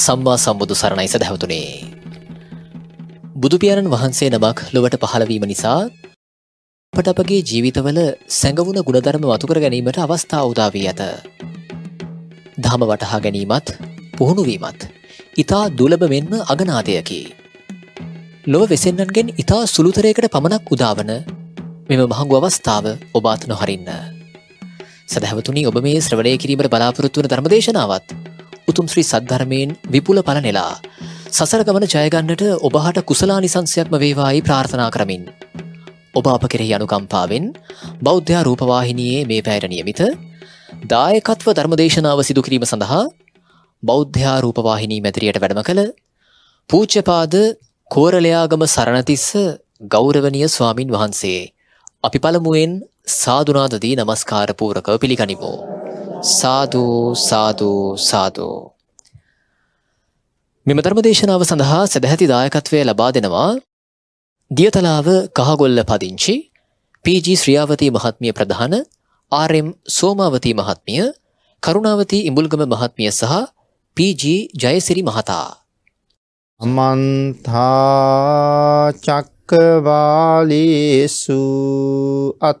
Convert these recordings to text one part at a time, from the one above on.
සම්මා සම්බුදු සරණයි සැහැවතුනේ. බුදුපියාණන් වහන්සේ නමක් ලොවට පහළවීම නිසා අපට අපගේ ජීවිතවල සැඟවුණ ගුණධර්ම වතුකර ගැනීමට අවස්ථා උදාවී ඇත. දහම වටහා ගැනීමත් පුහුණුවීමත් ඉතා දුලබ මෙන්ම අගනාදයකි. ලොව වෙසෙන්න්නන්ගෙන් ඉතා සුළුතරයකට පමණක් උදාවන මෙම මහංගු අවස්ථාව ඔබාත් නොහරින්න. සැහැවතුනි ඔබ මේ ශ්‍රවණය කිරීමට බලාපොරොත්තුවන ධර්මදේශනාවත් උතුම් ශ්‍රී සද්ධර්මයෙන් විපුල පලනෙලා. සසර ගමන ජයගන්නට ඔබහට කුසලා නිසංසයක්ම වේවායි ප්‍රාර්ථනා කරමින්. ඔබ අප කෙරෙහි අනුකම්පාවෙන් බෞද්ධා රූපවාහිනයේ මේ පැයට නියමිත දායකත්ව ධර්මදේශනාව සිදුකිරීම සඳහා බෞද්ධා රූපවාහිනී මැතිරියට වැඩම කළ පූච්චපාද කෝරලයාගම සරණතිස්ස ගෞරවනිය ස්වාමින් වහන්සේ. අපි පළමුුවෙන් සාධනාදදී නමස්කාරපූරකව පිළිගනිමෝ. සාදු සාදු සාදු මෙම ධර්මදේශනාව සඳහා සැදැහැති දායකත්වය ලබා දෙනවා දියතලාව කහගොල්ල පදිංචි පG ශ්‍රියාවතී මහත්මිය ප්‍රධාන ආරම් සෝමාවතී මහත්මිය කරුණාවතී ඉඹුල්ගම මහත්මිය සහ පG ජයසිරි මහතා අමන්තා චක්කවාලේසු අත්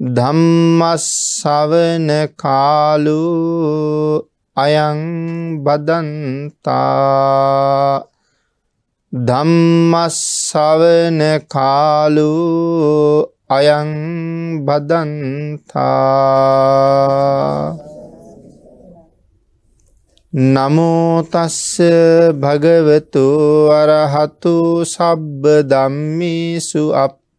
ධම්මස්සවන කාලු අයං බදන්තා ධම්මස්සවන කාලු අයං බදන්තා නමෝතස්ස භගවතු අරහතු සබ්බ දම්මිසු අප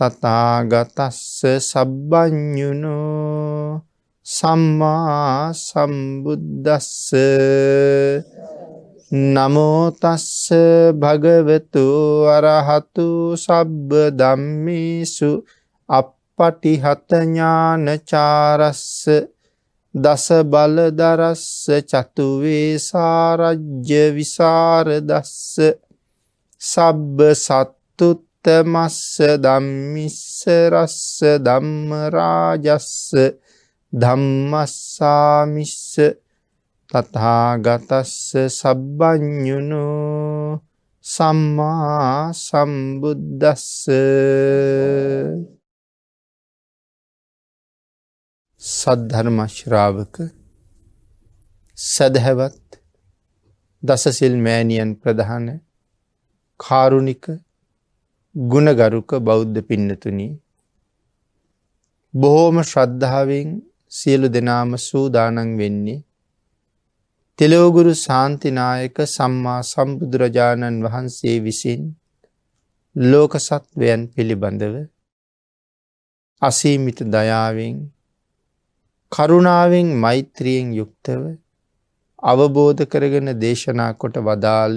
තතාගතස්ස සබ්බඥුණු සම්මා සම්බුද්දස්ස නමෝතස්ස භගවතු අරහතු සබ්බ දම්මිසු අපපටිහතඥානචාරස්ස දස බලදරස්ස චතුවේසාරජ්‍ය විසාරදස්ස සබ්බ සත්තුත් මස්ස ධම්මිස්ස රස්ස ධම්ම රාජස්ස ධම්මස්සාමිස්ස තථාගතස්ස සබ්බඤුනෝ සම්මා සම්බුද්දස්ස සද්ධර්ම ශ්‍රාවක සදහවත් දසසිල් මෑණියන් ප්‍රධාන කාරුණික ගුණගරුක බෞද්ධ පින්නතුනි. බොහෝම ශ්‍රද්ධාවෙන් සියලු දෙනාම සූදානන් වෙන්නේ. තෙලෝගුරු සාන්තිනායක සම්මා සම්බුදුරජාණන් වහන්සේ විසින් ලෝකසත්වයන් පිළිබඳව අසීමිත දයාවෙන් කරුණාවෙන් මෛත්‍රියෙන් යුක්තව අවබෝධ කරගෙන දේශනා කොට වදාළ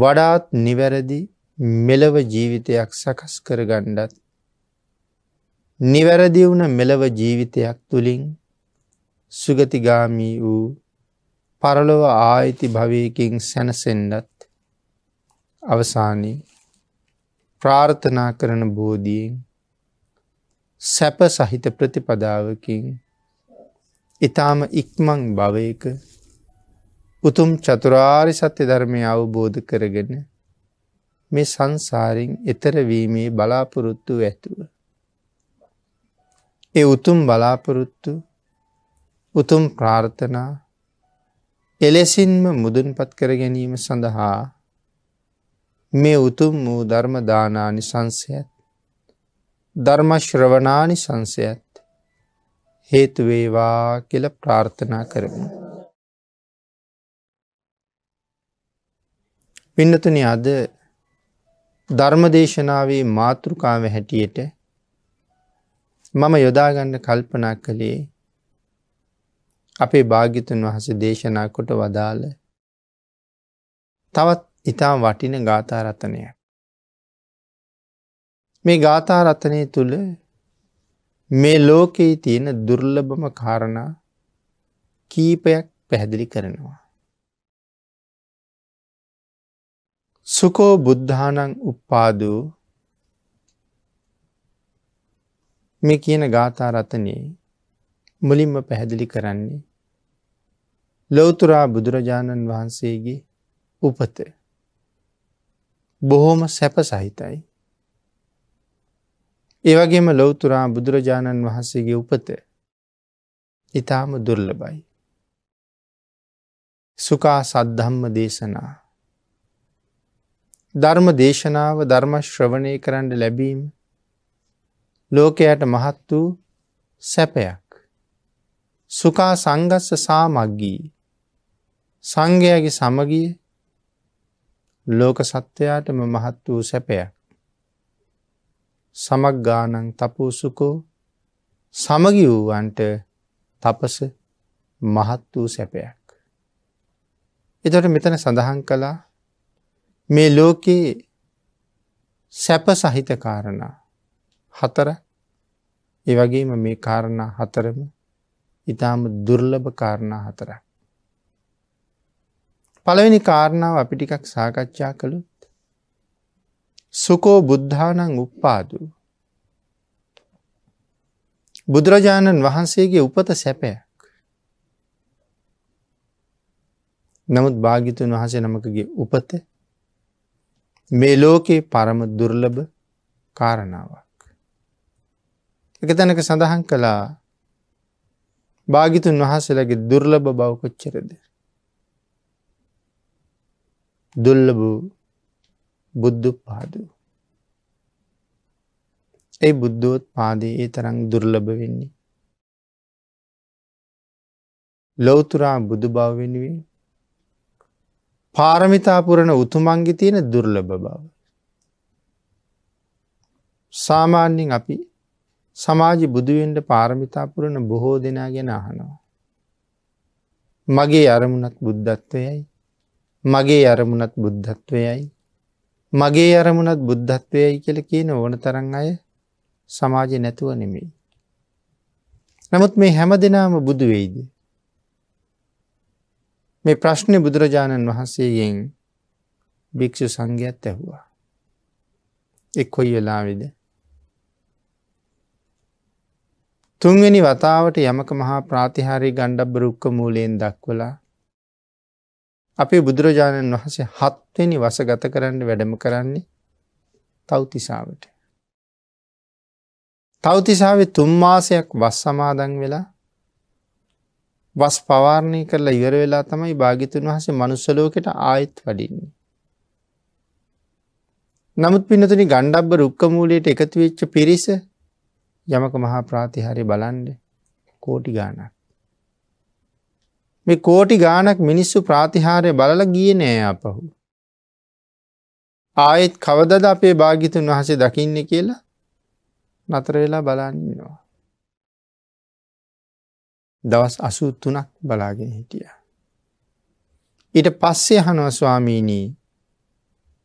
වඩාත් නිවැරදි මෙලව ජීවිතයක් සකස් කරගණ්ඩත් නිවැරදි වුණ මෙලව ජීවිතයක් තුළින් සුගතිගාමී වූ පරලොව ආයිති භවයකින් සැනසෙන්ඩත් අවසානී ප්‍රාර්ථනා කරන බෝධීෙන් සැප සහිත ප්‍රතිපදාවකින් ඉතාම ඉක්මං භවයක උතුම් චතුරාරි සත්‍ය ධර්මය අවබෝධ කරගෙන මේ සංසාරෙන් එතරවීමේ බලාපොරොත්තු ඇතුව. ඒ උතුම් බලාපොරොත්තු උතුම් ප්‍රාර්ථනා එලෙසින්ම මුදුන්පත් කර ගැනීම සඳහා මේ උතුම් වූ ධර්මදානානි සංසයත් ධර්මශ්‍රවනානි සංසයත් හේතුවේවා කියල ප්‍රාර්ථනා කරමු. පින්නතන අද ධර්මදේශනාවේ මාතෘකාව හැටියට මම යොදාගන්න කල්පනා කළේ අපේ භාගිතුන් වහස දේශනා කොට වදාළ තවත් ඉතා වටින ගාථාරතනය. මේ ගාථාරතනය තුළ මේ ලෝකයේ තියෙන දුර්ලභම කාරණා කීපයක් පැහැදිලි කරනවා. සුකෝ බුද්ධානං උප්පාදූ මේ කියන ගාථා රතනයේ මුලින්ම පැහැදිලි කරන්නේ. ලොවතුරා බුදුරජාණන් වහන්සේගේ උපත බොහෝම සැප සහිතයි. ඒවගේම ලොවතුරා බුදුරජාණන් වහන්සේගේ උපත ඉතාම දුර්ලබයි. සුකා සද්ධම්ම දේශනා ධර්ම දේශනාව ධර්ම ශ්‍රවණය කරන්න ලැබීම ලෝකයට මහත් වූ සැපයක් සුකා සංගස්ස සාමක්ගී සංඝයාගේ සමගිය ලෝක සත්‍යයාටම මහත් වූ සැපයක් සමක් ගානං තපූසුකෝ සමගි වූවන්ට තපස මහත් වූ සැපයක් එතොට මෙතන සඳහන් කලා මේ ලෝකයේ සැප සහිත කාරණා හතර ඒවගේම මේ කාරණා හතරම ඉතාම දුර්ලභ කාරණා හතර. පළවෙනි කාරණාව අපිටිකක් සාකච්ඡා කළුත් සුකෝ බුද්ධානං උප්පාදු බුදුරජාණන් වහන්සේගේ උපත සැපය නමුත් භාගිතුන් වහසේ නමකගේ උපත මේ ලෝකයේ පරම දුර්ලභ කාරණාවක්. එක තැනක සඳහන් කළා භාගිතුන් වහසලගේ දුර්ලභ බවකොච්චරද. දුල්ලබූ බුද්ධ පාද. ඒ බුද්ධෝත් පාදේ ඒ තරං දුර්ලභ වෙන්නේ. ලොවතුරා බුදු බව වෙනුවෙන් පාරමිතාපුරණ උතුමන්ගේ තියෙන දුර්ලභ බව. සාමාන්‍යෙන් අපි සමාජ බුදුවෙන්ට පාරමිතාපුරණ බොහෝ දෙනා ගැෙන අහනවා. මගේ අරමුණත් බුද්ධත්වයයි මගේ අරමුණත් බුද්ධත්වයයි මගේ අරමුණත් බුද්ධත්වයයි කියල කියන ඕන තරන් අය සමාජ නැතුව නෙමෙයි. නමුත් මේ හැම දෙනාම බුදුවෙයිදී. මේ ප්‍රශ්නය බුදුරජාණන් වහන්සේගෙන් භික්‍ෂු සංඝයත් ඇැහුවා. එක් කොයි වෙලාවෙද. තුන්වෙනි වතාවට යමක මහා ප්‍රාතිහාරි ගණ්ඩබ රුක්ක මූලයෙන් දක්වලා අපේ බුදුරජාණන් වහන්සේ හත්වෙනි වස ගත කරන්න වැඩම කරන්නේ තවතිසාාවට. තවතිසාාවේ තුම්මාසයක් වස් සමාදන් වෙලා වස් පවාරණය කරලා ඉවර වෙලා තමයි භාගිතුන් වහසේ මනුස්සලෝකට ආයෙත් වඩින්නේ. නමුත් පිනතුනි ගණ්ඩබ්බ රුක්කමූලයට එකතු වෙච්ච පිරිස යමක මහා ප්‍රාතිහාරි බලන්ඩ කෝටි ගානක්. මේ කෝටි ගානක් මිනිස්සු ප්‍රාතිහාරය බලල ගිය නෑ අපහු. ආයෙත් කවදද අපේ භාගිතුන් වහසේ දකින්න කියලා නතර වෙලා බලන්නවා. දවස් අසුත්තුනක් බලාගෙන හිටිය. ඊට පස්සේ හනවස්වාමීනී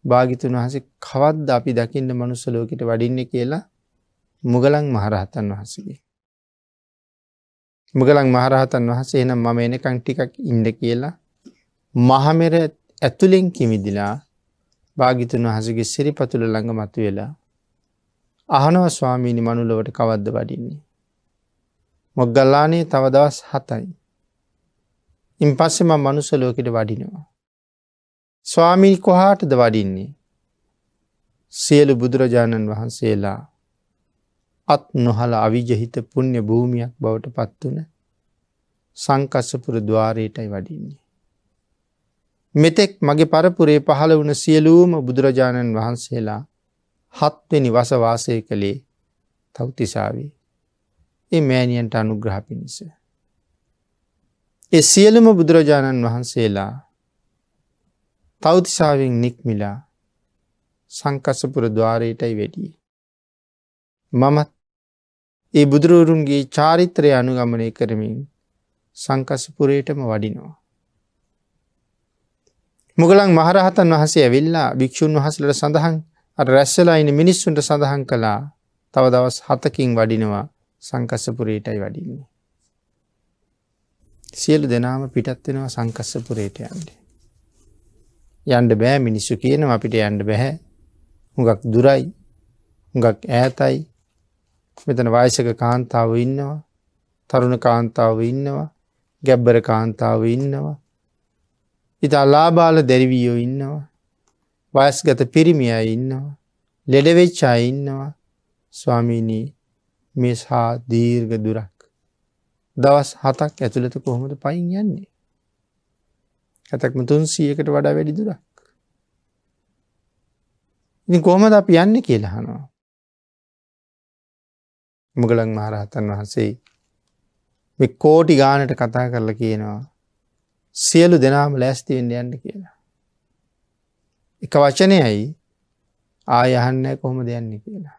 භාගිතුන් වහසේ කවද්ද අපි දකින්න මනුස්සලෝකට වඩින්න කියලා මුගලන් මහරහතන් වහසගේ. මුගලන් මහරහතන් වහසේ නම් මම එනකං ටිකක් ඉන්ඩ කියලා මහමෙර ඇතුලෙන් කිමිදිලා භාගිතුන් වහසගේ සිරිපතුළ ළඟ මතු වෙලා අහනව ස්වාමීනි මනුලවට කවද්ද වඩින්නේ. මොග්ගල්ලානේ තව දවස් හතයි. ඉන් පස්සෙම මනුසලෝකට වඩිනවා. ස්වාමී කොහාටද වඩින්නේ. සියලු බුදුරජාණන් වහන්සේලා අත් නොහල අවිජහිත පුුණ්්‍ය භූමියක් බවට පත්වන සංකස්සපුර දවාරයටයි වඩින්නේ. මෙතෙක් මගේ පරපුරේ පහළ වුණ සියලූම බුදුරජාණන් වහන්සේලා හත්වෙනි වසවාසය කළේ තවතිසාවී. ඒ මෑණියන්ට අනුග්‍රහ පිණිස. එ සියලම බුදුරජාණන් වහන්සේලා තෞතිසාාවෙන් නික්මිලා සංකසපුර ද්වාරයටයි වැඩිය. මමත් ඒ බුදුරුවරුන්ගේ චාරිත්‍රය අනුගමනය කරමින් සංකසපුරයටම වඩිනවා. මුගලන් මහරහතන් වහසේ ඇවිල්ලා භික්‍ෂූන් වහසලට සඳහන් රැස්සලයින මිනිස්සුන්ට සඳහන් කළා තව දවස් හතකින් වඩිනවා සංකස්සපුරේටයි වඩින්නේ. සියලු දෙනාම පිටත් වෙනවා සංකස්සපුරේට යන්ට. යන්ඩ බෑ මිනිස්සු කියනවා අපිට යන්ඩ බැහැ හුඟක් දුරයි හුඟක් ඈතයි මෙතන වයසක කාන්තාව ඉන්නවා තරුණ කාන්තාව ඉන්නවා ගැබ්බර කාන්තාව ඉන්නවා ඉතා ලාබාල දැරිවියෝ ඉන්නවා වයස්ගත පිරිමිය ඉන්නවා ලෙඩවෙච්චා ඉන්නවා ස්වාමීනී මේ සා දීර්ග දුරක්. දවස් හතක් ඇතුළත කොහොමද පයින් යන්නේ. ඇතක්ම තුන් සියකට වඩා වැඩි දුරක්. ඉ කොහොමද අප යන්න කියලා හනවා. මුගලන් මහරහතන් වහන්සේ මේ කෝටි ගානට කතා කරලා කියනවා සියලු දෙනාම ලෑස්තිවෙන්න යන්න කියලා. එක වචනයයි ආයහන්න කොහොම දෙයන්නේ කියලා.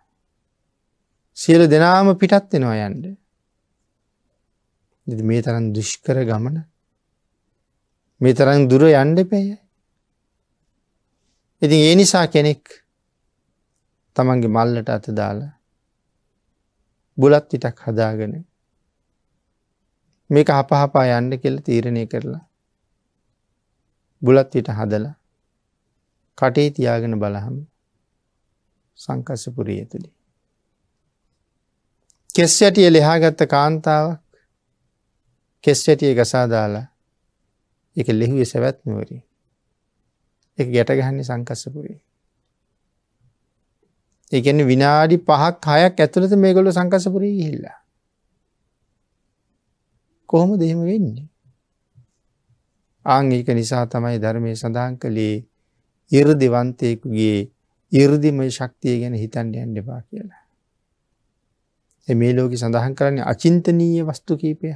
සියලු දෙනාම පිටත් වෙනවා යන්ඩ. මේ තරන් දුෂ්කර ගමන මේ තරන් දුර යන්ඩ පේය. ඉතින් ඒ නිසා කෙනෙක් තමන්ගේ මල්ලට අත දාලා බුලත් ඉටක් හදාගෙන මේක හපහපා යන්න කෙල තීරණය කරලා බුලත් ඉට හදල කටේ තියාගෙන බලහම සංකස්සපුරිය තුළි කෙස් ඇටිය ලෙහාගත්ත කාන්තාවක් කෙස් ඇටිය ගසාදාලා එක ලෙහුවේ සැවැත්නුවරී එක ගැටගහන්නේ සංකස්සපුරේ. ඒගැන විනාඩි පහක් හයක් ඇතුළත මේ ගොලු සංකසපුරී හිල්ලා. කොහොම දෙහෙම වෙන්නේ. ආංගික නිසා තමයි ධර්මය සඳහන් කළේ ඉරදිවන්තයකුගේ ඉරදිම ශක්තිය ගැන හිතන්ඩ ඇන්ඩපා කියලා. මේ ලෝක සඳහන් කරන්නේ අචින්තනීය වස්තු කීපය.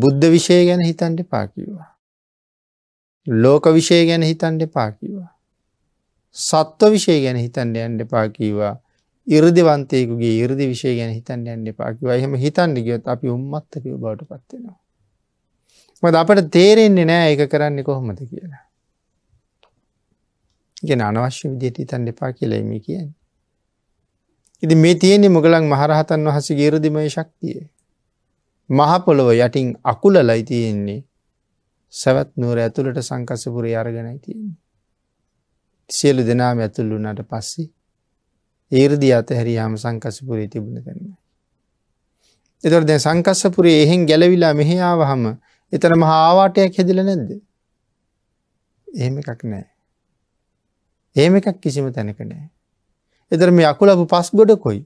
බුද්ධ විෂය ගැන හිතන්ඩ පාකිවා. ලෝක විෂය ගැන හිතන්ඩ පාකිවා. සත්ව විෂය ගැන හිතන්ඩ යන්ඩ පාකිවා ඉරදිවන්තයකුගේ ඉරදි විෂය ගැන හිතන්ඩ යන්ඩ පාකිවා එහෙම හිතන්ඩ ගියොත් අපි උම්මත්තක බවට පත්වෙනවා. මද අපට තේරෙන්නේ නෑ ඒක කරන්නේ කොහොමද කියලා. ගෙන අනවශ්‍ය විදියට හිතන් දෙපා කියලෙමි කියන්නේ. ඉති මේ තියෙනෙ මුගලන් මහරහතන් වහස ගේරුදිමය ශක්තිය. මහපොළොව යටින් අකුල ලයිතියෙන්නේ සැවත් නුවර ඇතුළට සංකසපුර අරගෙනයි තියන්නේ. සියලු දෙනාම ඇතුළු වුණට පස්සේ ඒරදි අතහැරයාම සංකසපුරේ තිබුණ කරන්න. එතොට දැ සංකස්සපුරේ එහෙන් ගැලවිලා මෙහෙයාවහම එතන මහා ආවාටයක් හෙදිල නැද්ද. එහෙම එකක් නෑ. ඒම එකක් කිසිම තැනක නෑ. එතර මේ අකුලපු පස් ගොඩ කොයි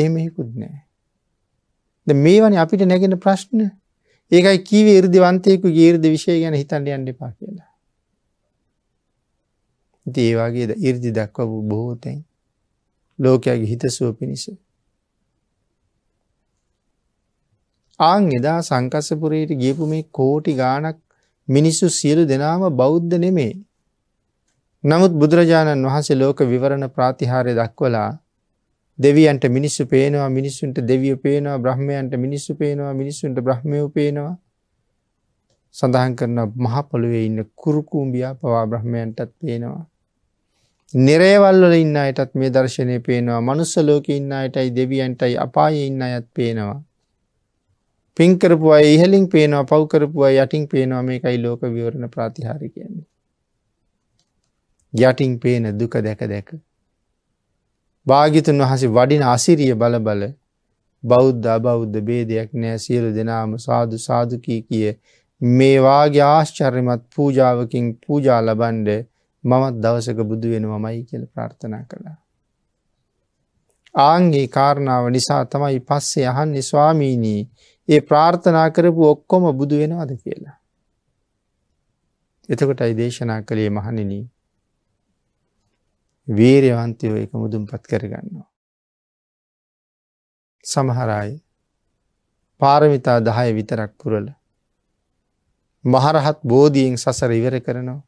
එහෙමෙකුත් නෑ මේවනි අපිට නැගෙන ප්‍රශ්න ඒකයි කීව ඉර්දිවන්තයකු ගේර්ද විශය ගැන හිතන්ඩ අන්ඩිපා කියලා දේවාගේද ඉර්දි දක්වපු බොහෝතැන් ලෝකයාගේ හිතසුව පිණිස ආං එදා සංකස්සපුරයට ගියපු මේ කෝටි ගානක් මිනිස්සු සියලු දෙනාම බෞද්ධ නෙමේ නමුත් බුදුරජාණන් වහන්සේ ලෝක විවරණ ප්‍රාතිහාරය දක්වලා දෙවියන්ට මිනිස්සු පේනවා මිනිස්සුන්ට දෙවිය පේනවා බ්‍රහ්මයන්ට මිනිස්සු පේනවා මිනිස්සුන්ට බ්‍රහ්මයෝ පේනවා සඳහන් කරන මහපොළුවේ ඉන්න කුරුකුම්බියා පවා බ්‍රහ්මයන්ටත් පේනවා. නිරේවල්වල ඉන්න අයටත් මේ දර්ශනය පේනවා මනුස්ස ලෝක ඉන්න අයටයි දෙවියන්ටයි අපාය ඉන්න අයත් පේනවා. පින්කරපු අය ඉහලින් පේනවා පව්කරපු අය යටින් පේනවා මේකයි ලෝක විවරණ ප්‍රාතිහාරි කියන්නේ. යටින් පේන දුක දැක දැක. භාගිතුන් වහසේ වඩින අසිරිය බලබල බෞද්ධ අබෞද්ධ බේදයක් නෑ සියලු දෙනාම සාධ සාධකී කිය මේවාගේ ආශ්චර්යමත් පූජාවකින් පූජා ලබන්ඩ මමත් දවසක බුදු වෙන මමයි කියල ප්‍රාර්ථනා කළා. ආන්ගේ කාරණාව නිසා තමයි පස්සේ අහන් ස්වාමීනී ඒ ප්‍රාර්ථනා කරපු ඔක්කොම බුදු වෙනවාද කියලා. එතකොටයි දේශනා කළේ මහනිනී වීරයවන්තයෝ එක මුදුම්පත් කරගන්නවා. සමහරයි පාරමිතා දහය විතරක් පුරල මහරහත් බෝධීෙන් සසර ඉවර කරනවා.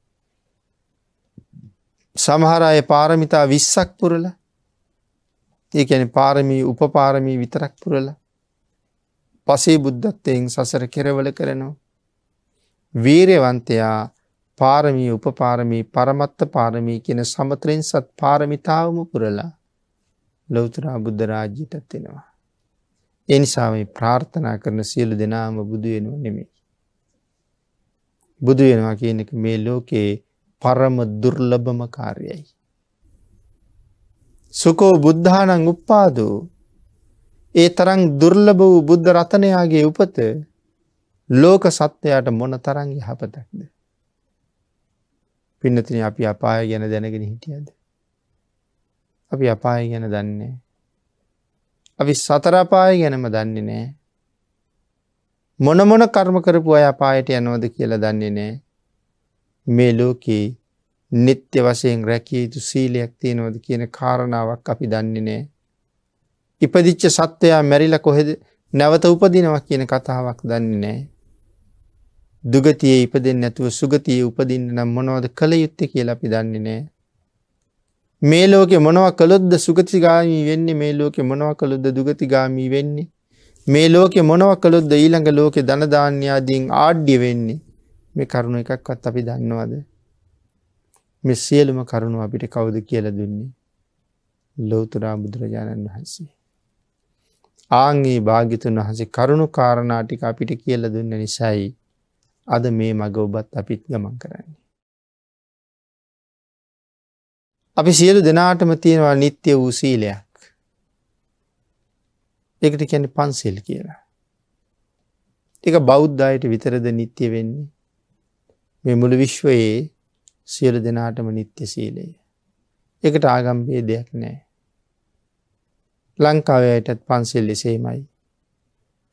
සමහරය පාරමිතා විස්සක් පුරල ඒ ඇන පාරමී උපපාරමී විතරක් පුරල පසේ බුද්ධත්වයෙන් සසර කෙරවල කරනවා. වීරයවන්තයා පාරමී උපපාරමී පරමත්ත පාරමී කියන සමතරෙන් සත් පාරමිතාවම පුරලා ලොවතුරා බුද්ධ රාජ්‍යටත් එෙනවා. එනිසාම ප්‍රාර්ථනා කරන සියලු දෙනාම බුදුුවෙනුව නෙමේ. බුදු වෙනවා කියන එක මේ ලෝකයේ පරම දුර්ලභම කාර්යයි. සුකෝ බුද්ධානං උප්පාදූ ඒ තරං දුර්ලභ වූ බුද්ධ රතනයාගේ උපත ලෝක සත්‍යයට මොන තරං යහපතක්ද. පින්නතින අපි අපාය ගැන දැනගෙන හිටියද. අපි අපාය ගැන දන්නේ. අපි සතරපාය ගැනම දන්නේ නෑ. මොනමොන කර්ම කරපු අය අපායට යනෝද කියලා දන්නේ නෑ. මේ ලෝකයේ නිත්‍ය වශයෙන් රැකිය යුතු සීලයක් තියෙනවද කියන කාරණාවක් අපි දන්නේ නෑ. ඉපදිච්ච සත්වයා මැරිල කොහෙද නැවත උපදිනවක් කියන කතාවක් දන්නේ නෑ. දුගතියේ ඉපදෙන් නැතුව සුගතිය උපදින්න නම් මොනවද කළ යුත්තේ කියලා අපි දන්නේ නෑ. මේ ලෝකෙ මොනව කළොද්ද සුගතිගාමී වෙන්නේ මේ ලෝකෙ මොනව කළොද්ද දුගතිගාමී වෙන්නේ මේ ලෝකෙ මොනව කළොද්ද ඊළඟ ලෝකෙ ධනධාන්‍යාදීන් ආඩ්‍ය වෙන්නේ මේ කරුණ එකක්වත් අපි දන්නවද මේ සියලුම කරුණු අපිට කවුද කියලා දුන්නේ ලෝතුරා බුදුරජාණන් වහන්සේ ආංගේ භාගිතුන් වහසේ කරුණු කාරණා ටික අපිට කියලා දුන්න නිසායි අද මේ මග ඔබත් අපිත් ගමන් කරන්නේ. අපි සියලු දෙනාටම තියෙනවා නිත්‍ය වූ සීලයක්. එකට කැන පන්සිල් කියලා. එක බෞද්ධයට විතරද නිත්‍ය වෙන්නේ. මේ මුළු විශ්වයේ සියලු දෙනාටම නිත්‍ය සීලය. එකට ආගම්බේ දෙයක් නෑ. ලංකාවයටත් පන්සිල් එසේමයි.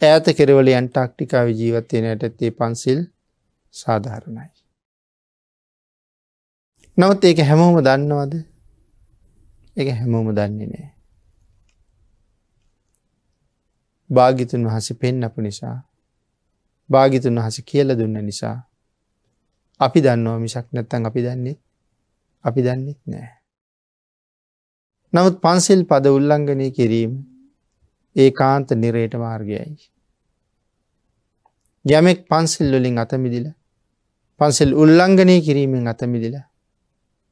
ඈත කෙරවල ඇන්ටක්ටිකාව ජීවත්වයෙන යටත්තේ පන්සිල් සාධාරණයි. නොවත් ඒක හැමෝම දන්නවද එක හැමෝම දන්නේ නෑ. භාගිතුන් වහස පෙන්නපු නිසා භාගිතුන් වහස කියල දුන්න නිසා අපි දන්නවා මිසක් නැත්තන් අපි දන්නේ අපි දන්නෙත් නෑ. නමුත් පන්සිල් පද උල්ලංගනය කිරීම ඒ කාන්ත නිරේට මාර්ගයයි. යමෙක් පන්සිල්ලොලින් අතමිදිලා පන්සෙල් උල්ලංඝනය කිරීමෙන් අතමිදිල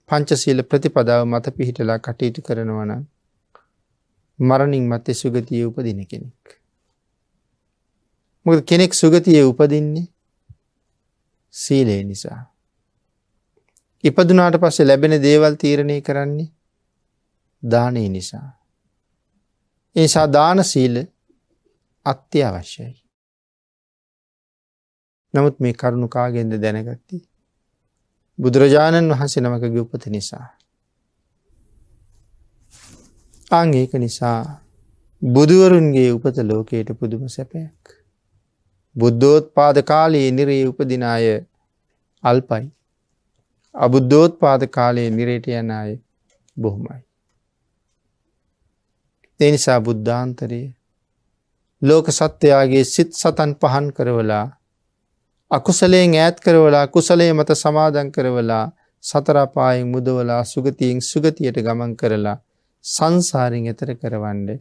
පංචසීල ප්‍රතිපදාව මත පිහිටලා කටයුතු කරනවන මරණින් මත්තේ සුගතිය උපදින කෙනෙක්. මො කෙනෙක් සුගතිය උපදින්නේ සීලයේ නිසා. ඉපදුනාට පස්සේ ලැබෙන දේවල් තීරණය කරන්නේ දානය නිසා. ඒසා දාන සීල අත්‍ය අවශ්‍යයි. නමුත් මේ කරුණු කාගෙන්ද දැනගත්ති. බුදුරජාණන් වහන්සේ නමකගේ උපත නිසා. ආංඒක නිසා බුදුවරුන්ගේ උපත ලෝකයට පුදුම සැපයක්. බුද්ධෝත් පාද කාලයේ නිරේ උපදිනාය අල්පයි. අබුද්ධෝත් පාද කාලයේ නිරේට යන අය බොහොමයි. එනිසා බුද්ධාන්තරයේ ලෝක සත්‍යයාගේ සිත් සතන් පහන් කරවලා අකුසලයෙන් ඈත් කරවලා කුසලයේ මත සමාදන් කරවලා සතරපායෙන් මුදවලා සුගතියෙන් සුගතියට ගමන් කරලා සංසාරෙන් එතර කරවන්නේ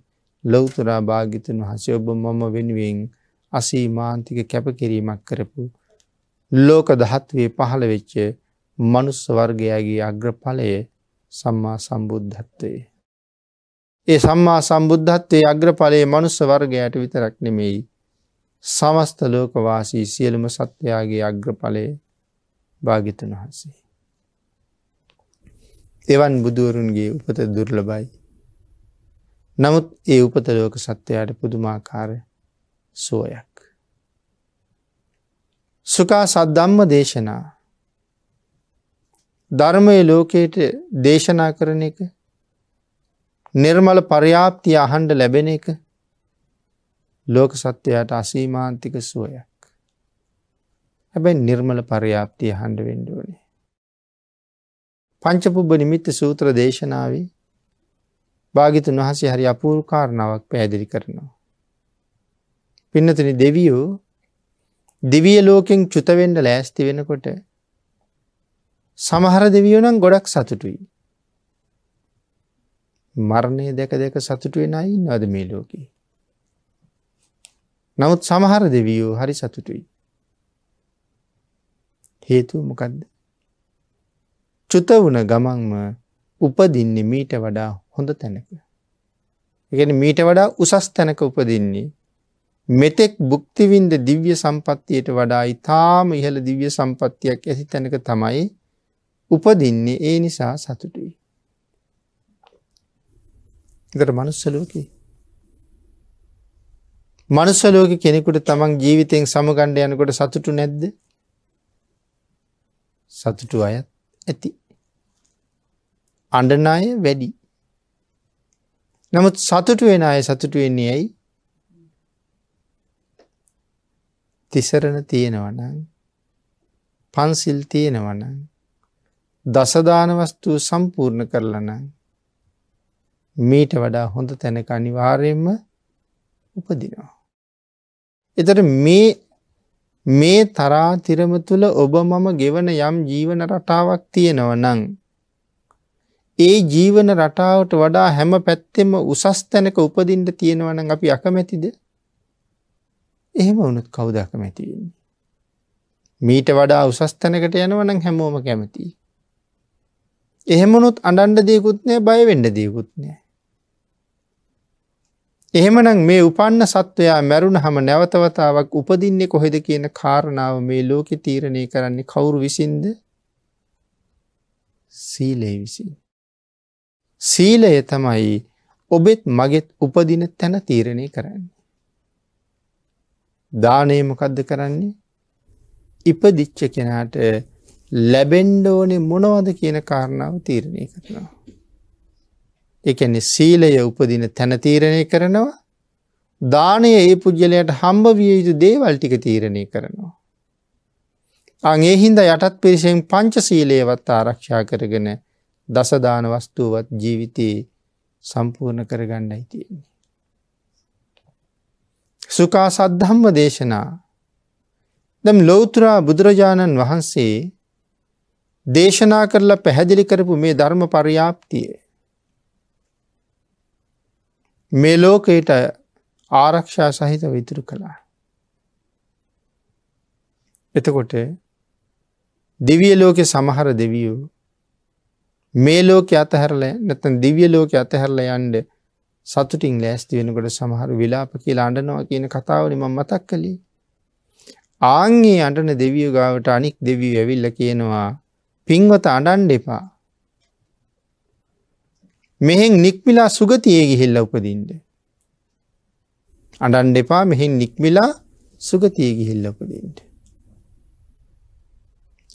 ලෞතුරා භාග්‍යතුන් වහන්සේ ඔබ මම වෙනුවෙන් අසීමාන්තික කැපකිරීමක් කරපු ලෝක දහත්වේ පහළ වෙච්ච මනුස්ස වර්ගයාගේ අග්‍රඵලය සම්මා සම්බුද්ධත්වයේ ඒ සම්මා සම්බුද්ධත්වයේ අග්‍රඵලයේ මනුස්ස වර්ගයට විතරක් නෙමෙයි සමස්ත ලෝකවාසී සියලුම සත්‍යයාගේ අග්‍රඵලය භාගිතන් වහන්සේ. එවන් බුදුවරුන්ගේ උපත දුර්ලබයි. නමුත් ඒ උපතලෝක සත්‍යයට පුදුමාකාර සෝයක්. සුකා සද්ධම්ම දේශනා ධර්මය ලෝකයට දේශනා කරන එක නිර්මල පර්යාප්තිය අහන්ඩ ලැබෙන එක ලෝක සත්‍යයට අසීමාන්තික සුවයක්. හැබැයි නිර්මල පරියාප්තිය හඬ වෙන්ඩුවනේ. පංචපුබ්බ නිමිත්ත සූත්‍ර දේශනාවී භාගිතන් වහසේ හරි අපූර් කාරණාවක් පැහැදිලි කරනවා. පින්නතන දෙවියූ දිවිය ලෝකෙන් චුතවෙන්ඩ ලෑස්ති වෙනකොට සමහර දෙවියනන් ගොඩක් සතුටුයි. මරණය දෙක දෙක සතුටුවෙන අයි නොද මේ ලෝකී. නමුත් සමහර දෙවියෝ හරි සතුටුයි. හේතුව මොකක්ද. චුත වුණ ගමන්ම උපදින්නේ මීට වඩා හොඳ තැනක. එකන මීට වඩා උසස් තැනක උපදින්නේ. මෙතෙක් බුක්තිවින්ද දිව්‍ය සම්පත්තියට වඩා ඉතාම ඉහළ දිව්‍ය සම්පත්තියක් ඇති තැනක තමයි උපදින්නේ ඒ නිසා සතුටුයි. එකට මනුස්සලෝකී මනුස්ස ලෝකෙ කෙනෙකුට තමන් ජීවිතයෙන් සමගණ්ඩ යනකොට සතුටු නැද්ද? සතුටු අයත් ඇති. අඬන අය වැඩි. නමුත් සතුටු වෙන අය සතුටු වෙන්නේ ඇයි? තිසරණ තියෙනවා නම් පන්සිල් තියෙනවා නම් දසදාන වස්තු සම්පූර්ණ කරලා නම් මීට වඩා හොඳ තැනක අනිවාර්යයෙන්ම උපදිනවා. එතට මේ මේ තරාතිරම තුළ ඔබ මම ගෙවන යම් ජීවන රටාවක් තියෙනව නං. ඒ ජීවන රටාවට වඩා හැම පැත්තෙම උසස් තැනක උපදින්ට තියෙනවන අපි අකමැතිද එහෙම වනුත් කවුද අකමැතිවෙන්නේ. මීට වඩා උසස් තැනකට යනවනං හැමෝම කැමති. එහෙමනුත් අඩන්ඩ දයකුත්නය බයවෙඩ දයකුත්නෑ. එහෙමනම් මේ උපන්න සත්වයා මැරුණහම නැවතවතාවක් උපදින්නේ කොහෙද කියන කාරණාව මේ ලෝකෙ තීරණය කරන්නේ කවුරු විසින්ද? සීලය විසින්. සීලය තමයි ඔබෙත් මගෙත් උපදින තැන තීරණය කරන්නේ. දානය මොකද්ද කරන්නේ? ඉපදිච්ච කෙනාට ලැබෙන්ඩෝනේ මොනවද කියන කාරණාව තීරණය කරනවා. එකන සීලය උපදින තැන තීරණය කරනවා දානය ඒ පුද්ගලයට හම්බ විය යුතු දේවල් ටික තීරණය කරනවා. අගේ හින්ද යටත් පිරිසෙන් පංච සීලයවත් ආරක්ෂා කරගෙන දසදාන වස්තුූවත් ජීවිතයේ සම්පූර්ණ කරගන්නයි තියෙන්නේ. සුකා සද්ධම්ම දේශනා දම් ලෝතුරා බුදුරජාණන් වහන්සේ දේශනා කරලා පැහැදිලි කරපු මේ ධර්ම පරියාප්තියේ මේ ලෝකයට ආරක්ෂා සහිත විතුරු කළා. එතකොට දිවිය ලෝකෙ සමහර දෙවියූ මේ ලෝක අතහැරල නැතන් දිවිය ලෝක අතහැරල යන්ඩ සතුටින් ලෑස්ති වෙනකොට සමහර විලාප කියලා අඩනවා කියන කතාවලි ම මතක් කළේ. ආංගේ අටන දෙවිය ගාවට අනික් දෙවී ඇවිල්ල කියනවා පින්වත අඩන්ඩ එපා මෙහෙන් නික්මිලා සුගතියේ ගිහිල්ල උපදින්ට. අඩන් දෙපා මෙහෙන් නික්මිලා සුගතිය ගිහිල්ල උපදින්ට.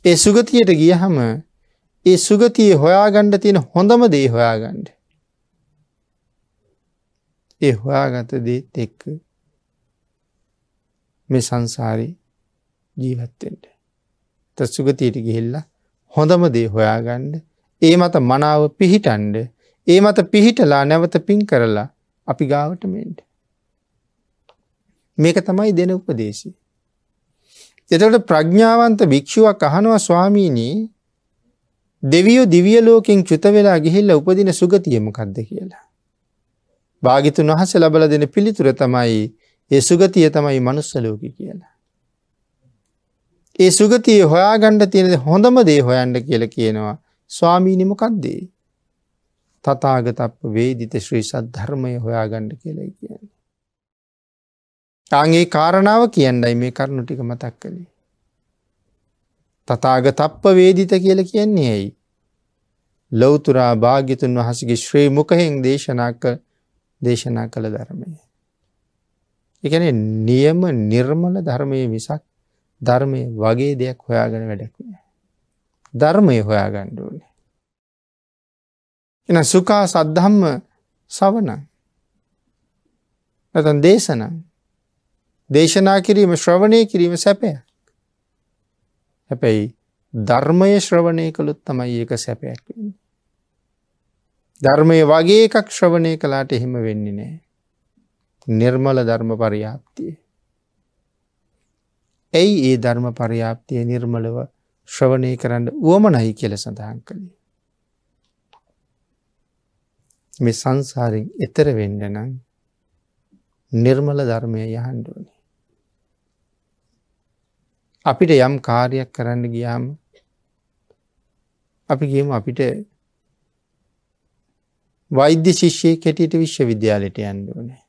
ඒ සුගතියට ගියහම ඒ සුගතිය හොයාගණ්ඩ තියෙන හොඳම දේ හොයාගණ්ඩ. ඒ හොයාගත දේත් එක්ක මේ සංසාරි ජීවත්තෙන්ට. ත සුගතියට ගිහිල්ලා හොඳම දේ හොයාගණ්ඩ ඒ මත මනාව පිහිටන්ඩ ඒ මත පිහිටලා නැවත පින් කරලා අපි ගාවට මෙන්ට. මේක තමයි දෙන උපදේශී. එතට ප්‍රඥාවන්ත භික්‍ෂුවක් අහනවා ස්වාමීනී දෙවියෝ දිවියලෝකින් චුත වෙලා ගිහිල්ල උපදින සුගතියමකක්ද කියලා. භාගිතුන් වහස ලබල දෙන පිළිතුර තමයි ඒ සුගතිය තමයි මනුස්සලෝකි කියලා. ඒ සුගතිය හොයාගණ්ඩ තියෙන හොඳම දේ හොයන්ඩ කියල කියනවා ස්වාමීනිමකක්දේ. තතාගතප වේදිත ශ්‍රී සත් ධර්මය හොයාගණ්ඩ කියලා කියන්න. ටාගේ කාරණාව කියන්නයි මේ කරුණු ටික මතක් කළේ. තතාගතප්ප වේදිත කියල කියන්නේ ඇයි. ලොවතුරා භාගිතුන් වහසගේ ශ්‍රී මොකහෙෙන් දේශනාක දේශනා කළ ධර්මය. එකන නියම නිර්මල ධර්මය මිසක් ධර්මය වගේ දෙයක් හොයාගෙන වැඩක්නෑ. ධර්මය හොයාගණ්ඩුවනේ. එන සුකා සද්ධම්ම සවනයි. නැතන් දේශනයි. දේශනා කිරීම ශ්‍රවණය කිරීම සැපයක්. හැපැයි ධර්මය ශ්‍රවණය කළුත් තමයි ඒක සැපයක් වෙන්න. ධර්මය වගේ එකක් ශ්‍රවණය කලාට එහෙම වෙන්නේ නෑ. නිර්මල ධර්ම පරියාප්තිය. ඇයි ඒ ධර්ම පරියාප්තිය නිර්මලව ශ්‍රවණය කරන්න වුවමනයි කියල සඳහන් කළේ. මේ සංසාරෙන් එතර වෙන්න නම් නිර්මල ධර්මය යහන්ඩුවනි. අපිට යම් කාරයක් කරන්න ගියාම අපි ගම අපිට වෛද්‍ය ශිෂ්‍යය කෙටට විශ්ව විද්‍යාලයට යන්ඩුවනේ.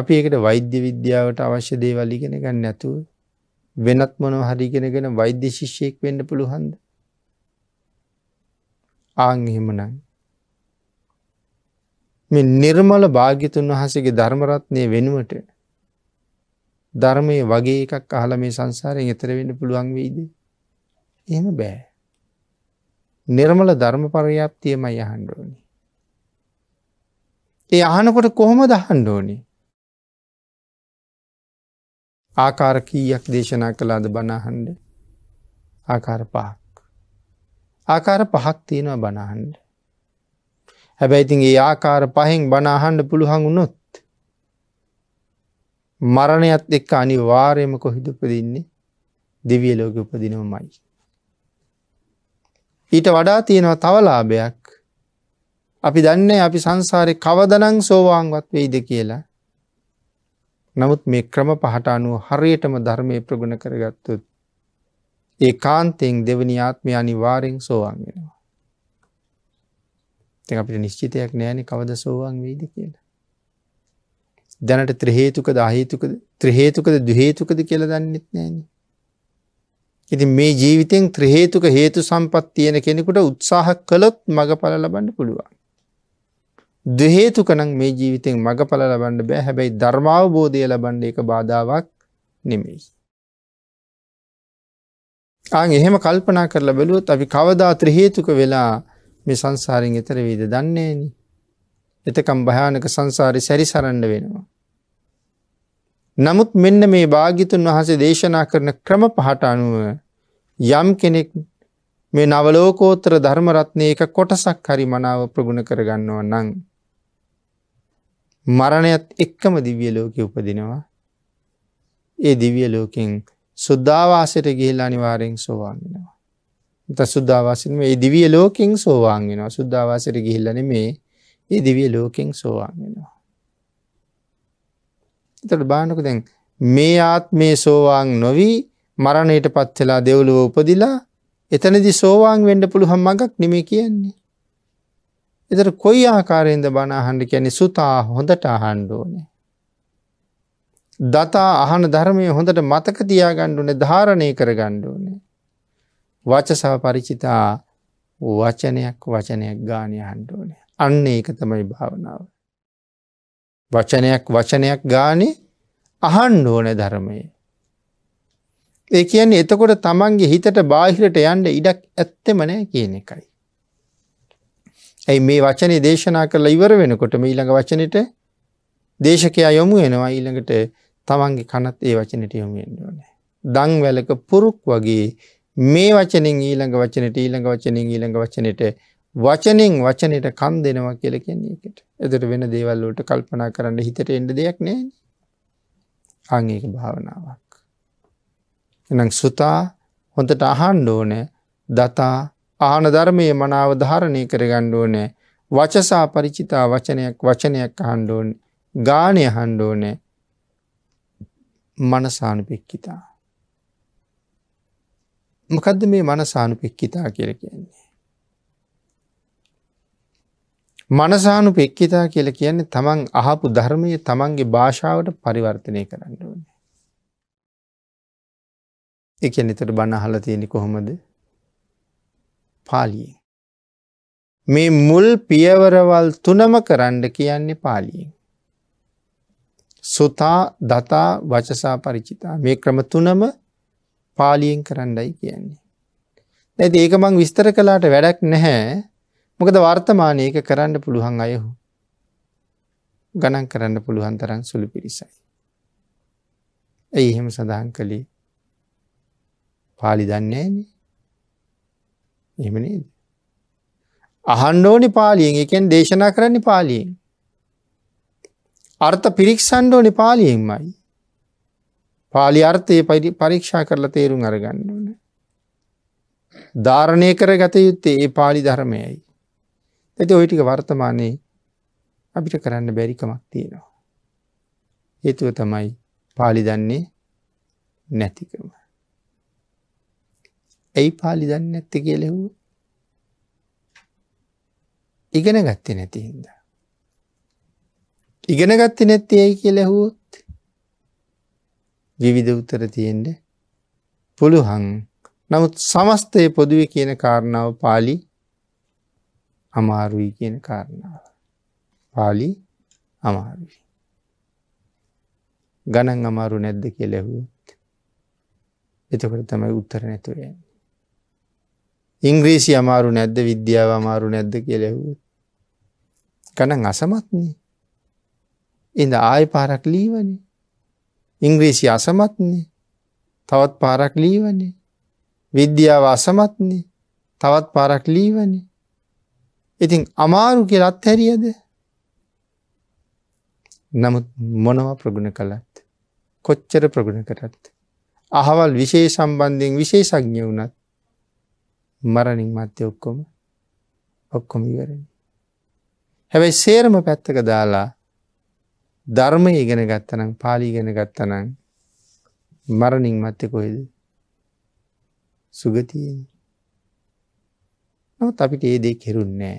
අපි ඒකට වෛද්‍ය විද්‍යාවට අවශ්‍ය දේවල් ඉගෙන ගන්න නැතුව වෙනත් මොනව හරිගෙනගෙන වෛද්‍ය ශිෂ්‍යයෙක් වෙන්න පුළුහන්ද ආං එහෙමනයි. මේ නිර්මල භාගිතුන් වහසගේ ධර්මරත්නය වෙනුවට ධර්මය වගේ එකක් අහල මේ සංසාරයෙන් එතරවෙන්න පුළුවන් වෙයිද. එහම බෑ. නිර්මල ධර්ම පරයාප්තියමයි අහන්ඩෝනි. ඒ අහනකොට කොහොම දහන්ඩෝනි. ආකාරකීයක් දේශනා කලාද බණහන්ඩ ආකාර පාක්. ආකාර පහක් තියෙනවා බණහන්ඩ. හැබැයිතින් ඒ ආකාර පහෙන් බනාහන්ඩ පුළුවන් වුණොත්. මරණයත් එක්ක අනි වාරයම කොහිදුපදින්නේ දෙවිය ලෝක උපදිනව මයි. ඊට වඩා තියෙනවා තවලාභයක් අපි දන්නේ අපි සංසාරය කවදනං සෝවාන්වත් වෙයිද කියලා. නමුත් මේ ක්‍රම පහට අනුව හරියටම ධර්මය ප්‍රගුණ කරගත්තුත් ඒ කාන්තයෙන් දෙවනි ආත්මය අනිවාරෙන් සෝවාන් වෙනවා. තැ අපිට නිශ්චිතයක් නෑන කවද සෝවාන් වීද කියලා. දැනට ත්‍රහේතුකද අහේතුකද ත්‍රහේතුකද දුහේතුකද කියල දන්නෙත් නෑන. ඉති මේ ජීවිතෙන් ත්‍රහේතුක හේතු සම්පත් තියෙන කෙනෙකුට උත්සාහ කළොත් මඟ පල ලබන්න පුළුවන්. දුහේතුකනං මේ ජීවිතෙන් මඟ පල ලබන්න බෑ හැබැයි ධර්මාවබෝධය ලබන්ඩ එක බාධාවක් නෙමෙයි. ආන් එහෙම කල්පනා කරලා බැලුවොත් අපි කවදා ත්‍රිහේතුක වෙලා මේ සංසාරයෙන් එතර වේද දන්නේ නෑ. එතකම් භයානක සංසාරේ සැරිසරන්න වෙනවා. නමුත් මෙන්න මේ භාග්‍යතුන් වහන්සේ දේශනා කරන ක්‍රම පහට අනුව යම් කෙනෙක් මේ නවලෝකෝත්තර ධර්ම රත්නයේ එක කොටසක් හරි මනාව ප්‍රගුණ කරගන්නවා නම් මරණයත් එක්කම දිව්‍ය ලෝකෙ උපදිනවා. ඒ දිව්‍ය ලෝකෙන් සුද්ධවාසයට ගිහිල් අනිවාරයෙන් සෝවාන් වෙනවා. ත සුද්ධවාසින් මේ දිවිය ලෝකින් සෝවාන් වෙනවා සුද්ධවාසයට ගිහිල්ලන මේ ඒ දිවිය ලෝකින් සෝවාන් වෙනවා. එතට බානක දැන් මේ ආත් මේ සෝවාන් නොවී මරණයට පත්වෙලා දෙව්ලුව උපදිලා එතනදි සෝවාන් වෙන්ඩ පුළුහම් මඟක් නෙමේ කියන්නේ. එතට කොයි ආකාරයෙන්ද බනාහන්ඩ කියන්නේ සුතා හොඳට අහන්ඩෝනේ. දතා අහන ධර්මය හොඳට මතක තියාගණ්ඩුනේ ධාරණය කර ගණ්ඩුවනේ. වචසා පරිචිතා වචනයක් වචනයක් ගානය හන්ඩුවනේ. අන්න ඒක තමයි භාවනාව. වචනයක් වචනයක් ගානය අහන් ඕන ධර්මයේ. ඒ කියන්නේ එතකොට තමන්ගේ හිතට බාහිරට යන්ඩ ඉඩක් ඇත්තමනය කියන එකයි. ඇයි මේ වචනය දේශනා කරලා ඉවර වෙනකොට මේ ඊළඟ වචනයට දේශකයා යොමු වෙනවා ඊළඟට තමන්ගේ කනත් ඒ වචනට යොමුෙන්ඩුවනේ. දංවැලක පුරුක් වගේ මේ වචනින් ඊළඟ වචනට ඊළඟ වචනින් ඊළඟ වචනට වචනින් වචනයට කන් දෙනවා කියල කියන්නේ එකට එදට වෙන දේවල්ලට කල්පනා කරන්න හිතට එන්ඩ දෙයක් නෑ අංඒක භාවනාවක්. එනම් සුතා හොඳට අහන් ඕන දතා ආන ධර්මය මනාව ධාරණය කරගණ්ඩෝනෑ වචසා පරිචිතා වචනයක් වචනයක් හන්ඩෝන් ගානය හන්ඩෝනෑ මනසානුපෙක්කිතා. මොකදද මේ මනසානුපෙක්කිතා කියල කියන්නේ. මනසානු පෙක්කිතා කියල කියන්නේ තමන් අහපු ධර්මය තමන්ගේ භාෂාවට පරිවර්තනය කරන්න ඕන. එක නිතට බණහල තියෙනෙ කොහොමද පාලියෙන්. මේ මුල් පියවරවල් තුනම කරන්න කියන්නේ පාලියෙන්. සුතා දතා වචසා පරිචිතා මේ ක්‍රම තුනම පාලියෙන් කරන්නයි කියන්නේ. ඇති ඒක මං විස්තර කලාට වැඩක් නැහැ මොකද වර්තමානයක කරන්න පුළුවන් අයහු. ගණන් කරන්න පුළුවන් තරන් සුළු පිරිසයි. ඇයි එහෙම සඳහන් කළේ පාලි දන්නේන එහම නේද. අහන්ඩෝනි පාලියෙන් එකෙන් දේශනා කරන්න පාලියෙන් අර්ථ පිරික්සන්ඩ ඕන පාලියෙන්මයි. පාලි අර්ථය පරීක්ෂා කරලා තේරුම් අරගන්න ඕන. ධාරණය කර ගත යුත්තේ ඒ පාලි ධර්මයයි. ඇති ඔයිටික වර්තමානයේ අපිට කරන්න බැරිකමක් තියෙනවා. හේතුව තමයි පාලිදන්නේ නැතිකම. ඇයි පාලිදන්න ඇත්ත කියලෙව්ව ඉගෙන ගත්ත නැතිහින්දා. ඉගෙන ගත්තේ නැත්තේ ඇයි කියලා ඇහුවොත් විවිධ උත්තර තියෙන්න පුළුවන්. නමුත් සමස්තය පොදුවේ කියන කාරණාව පාලි අමාරුයි කියන කාරණාව. පාලි අමාරුයි. ගණන් අමාරු නැද්ද කියලා ඇහුවොත්. එතකොට තමයි උත්තර නැතුව යන්නේ. ඉංග්‍රීසි අමාරු නැද්ද විද්‍යාව අමාරු නැද්ද කියලා ඇහුවොත්. ගණන් අසමත්නේ. එඳ ආය පාරක් ලීවනේ. ඉංග්‍රීසි අසමත්නේ තවත් පාරක් ලීවනේ. විද්‍යාව අසමත්නේ තවත් පාරක් ලීවනේ. ඉතින් අමාරු කිය අත්හැරියද නමුත් මොනව ප්‍රගුණ කළත් කොච්චර ප්‍රගුණ කරත්. අහවල් විශේ සම්බන්ධයෙන් විශේෂඥ වුනත් මරණින් මත්‍ය ඔක්කොම ඔක්කොම ඉවරණ. හැබැයි සේරම පැත්තක දාලා ධර්මය ඉගෙන ගත්තනම් පාලි ඉගෙන ගත්තනම් මරණින් මත්තෙ කොහෙද සුගතියෙන් නොත් අපිට ඒ දේ කෙරුන්නෑ.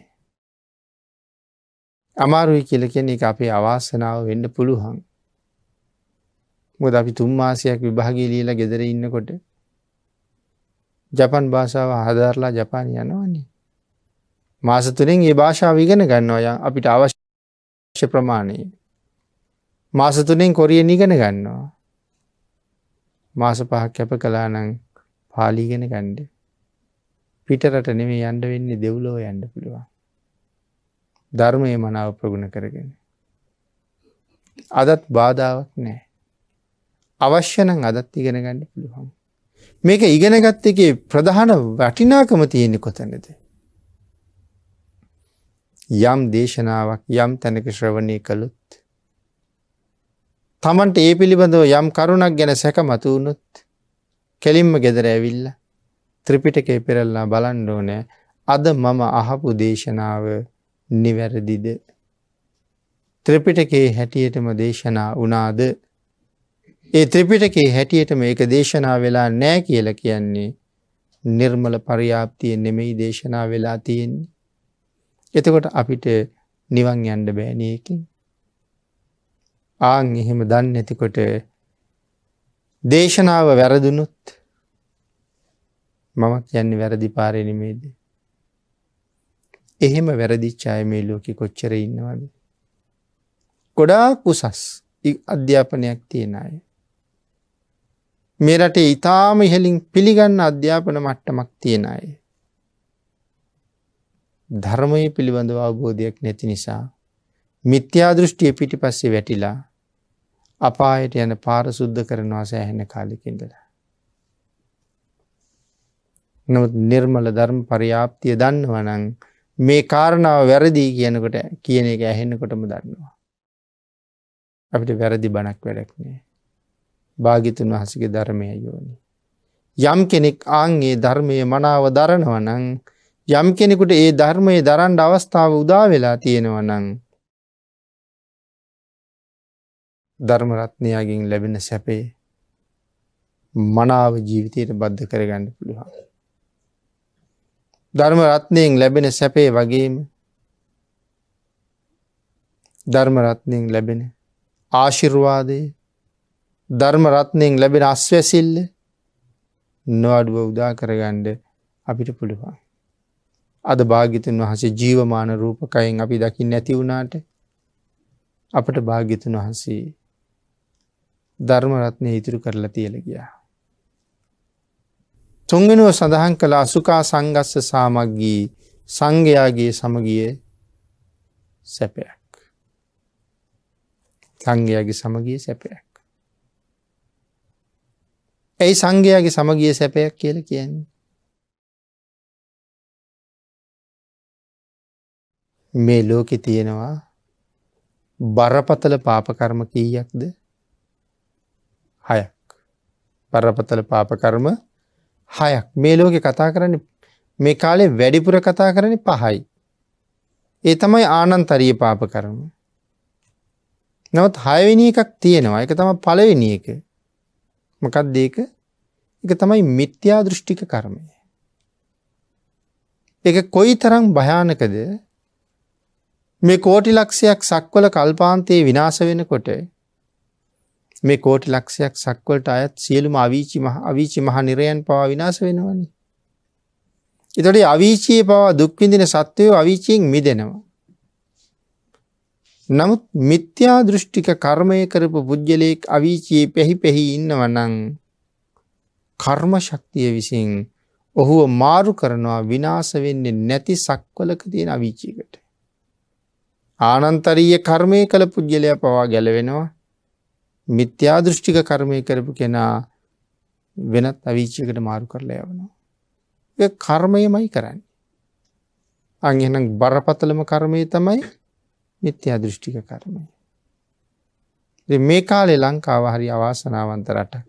අමාරුයි කියල කෙන එක අපේ අවාසනාව වෙන්න පුළුවන්. මොද අපි තුම්මාසයක් විභාගී ලියලා ගෙදර ඉන්නකොට ජපන් භාෂාව හදාරලා ජපාන යනවන්නේ. මාසතුරෙන් ඒ භාෂාව ඉගෙන ගන්න ඔයා අපිට අවශ්‍ය ප්‍රමාණයේ මාසතුනෙන් කොරිය නිගෙන ගන්නවා. මාස පහක් කැප කලා නං පාලීගෙන ගණ්ඩ. පිටරට නෙමේ යන්ඩ වෙන්නේ දෙව්ලෝ යන්ඩ පුළුවන්. ධර්මය මනාව ප්‍රගුණ කරගෙන. අදත් බාධාවක් නෑ. අවශ්‍යනං අදත් ඉගෙන ගණඩ පුළුවන්. මේක ඉගෙනගත් එකේ ප්‍රධාන වටිනාකම තියෙනෙ කොතනද. යම් දේශනාවක් යම් තැනක ශ්‍රවණය කළුත් තමන්ට ඒ පිළිබඳව යම් කරුණක් ගැන සැක මතු වුණොත් කෙලින්ම ගෙදර ඇවිල්ල ත්‍රිපිටකේ පෙරල්ලා බලන්න ඕනෑ අද මම අහපු දේශනාව නිවැරදිද. ත්‍රිපිටකේ හැටියටම දේශනා වනාද ඒ ත්‍රිපිටකේ හැටියට මේක දේශනා වෙලා නෑ කියල කියන්නේ නිර්මල පරියාප්තිය නෙමෙයි දේශනා වෙලා තියෙන්නේ. එතකොට අපිට නිවන් යන්ඩ බෑනයකින්. ආං එහෙම දන්න ඇතිකොට දේශනාව වැරදුනුත් මම කියන්නේ වැරදි පාරණමේද. එහෙම වැරදිච්චාය මේ ලෝකෙ කොච්චර ඉන්නවද. ගොඩා කුසස් අධ්‍යාපනයක් තියෙන අය. මේ රටේ ඉතාම ඉහලින් පිළිගන්න අධ්‍යාපන මට්ටමක් තියෙන අය. ධර්මය පිළිබඳව අවබෝධයක් නැති නිසා මිත්‍යා දෘෂ්ටිය පිටි පස්සේ වැටිලා අපායට යන පාර සුද්ධ කරනවා සෑහෙන කාලිකින්දලා. නොත් නිර්මල ධර්ම පරියාප්තිය දන්නවනං මේ කාරණාව වැරදිී කියනකොට කියන එක ඇහෙන්නකොටම දන්නවා. අපිට වැරදි බණක් වැඩක්නේ. භාගිතුන් වහසගේ ධර්මය යෝනි. යම් කෙනෙක් ආන්ගේ ධර්මය මනාව දරනවනං යම් කෙනෙකුට ඒ ධර්මය දරන්ඩ අවස්ථාව උදා වෙලා තියෙනවනං ධර්මරත්නයාගෙන් ලැබෙන සැපේ මනාව ජීවිතයට බද්ධ කරගන්න පුළුවන්. ධර්ම රත්නයෙන් ලැබෙන සැපේ වගේම ධර්මරත්නයෙන් ලැබෙන ආශිර්වාදය ධර්මරත්නයෙන් ලැබෙන අස්වැසිල්ල නොවඩුව උදා කරගණ්ඩ අපිට පුළුවන්. අද භාගිතන් වහසේ ජීවමාන රූපකයෙන් අපි දකි නැතිවුණාට අපට භාගිතන් වහන්සේ ධර්මරත්නය ඉතුරු කරලා තියල ගියා. තුන්ගෙනුව සඳහන් කළ අසුකා සංගස්ස සාමක්ගී සංඝයාගේ සමගිය සැපයක්. සංඝයාගේ සමගිය සැපයක්. ඇයි සංඝයාගේ සමගිය සැපයක් කියල කියන්නේ. මේ ලෝකෙ තියෙනවා බරපතල පාපකර්ම කීයක්ද හයක් බරපතල පාපකර්ම හයක් මේ ලෝකෙ කතා කරන්න මේ කාලේ වැඩිපුර කතා කරන පහයි ඒ තමයි ආනන්තරිය පාප කරම නවත් හයවෙනි එකක් තියෙනවා එක තම පලවෙනි එක මකත් දේක එක තමයි මිත්‍යා දෘෂ්ටික කර්මය එක කොයි තරම් භයානකද මේ කෝටි ලක්ෂයක් සක්වල කල්පාන්තයේ විනාස වෙනකොට මේ කෝටි ලක්ෂයක් සක්වලට අයත් සියලුම අවීචි මහ අවීචි මහ නිරයන් පවා විනාස වෙනවනි. එතකොට අවීචී පවා දුක් විඳින සත්වයෝ අවීචයෙන් මිදෙනවා. නමුත් මිත්‍යා දෘෂ්ටික කර්මය කරපු පුජ්‍යලයක් අවීචී පෙහි පෙහි ඉන්නවා නම් කර්ම ශක්තිය විසින් ඔහුව මාරු කරනවා විනාශ වෙන්නේ නැති සක්වලක තියෙන අවීචීකට. ආනන්තරීය කර්මය කළ පුජ්‍යලයා පවා ගැලවෙනවා මිත්‍යා දෘෂ්ටික කර්මය කරපු කෙනා වෙනත් අවිච්චයකට මාරු කරලා යවනවා. කර්මයමයි කරන්න. අංහෙනම් බරපතලම කර්මය තමයි මිත්‍යා දෘෂ්ටික කර්මය. මේ කාලේ ලංකාව හරි අවාසනාවන්ත රටක්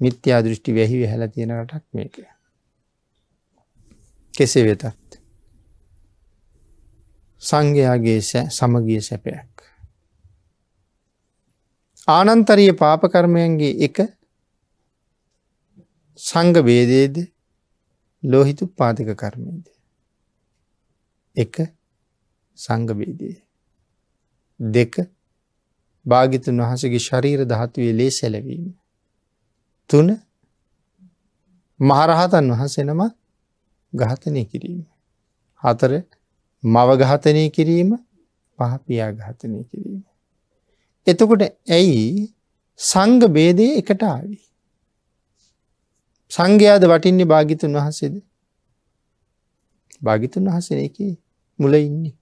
මිත්‍යා දෘෂ්ටි වැහි වෙහැල තියෙන රටක් මේක. කෙසේ වෙතත්. සංඝයාගේ සමගිය සැපයක්. ආනන්තරීය පාප කර්මයන්ගේ එක සංඝ වේදයේද ලෝහිත උපාදක කර්මයේද එක සංඝ වේදයේ දෙක භාගිතුන් වහන්සේගේ ශරීර ධාතුවේ ලේ සැලවීම තුන මහරහතන් වහන්සේ නම ඝාතනය කිරීම හතර මව ඝාතනය කිරීම පහ පියා ඝාතනය කිරීම එතකොට ඇයි සංඝ බේදය එකට ආවි. සංඝයාද වටින්නේ භාගිතුන් වහසේද. භාගිතුන් වහසන එක මුල ඉන්නේ.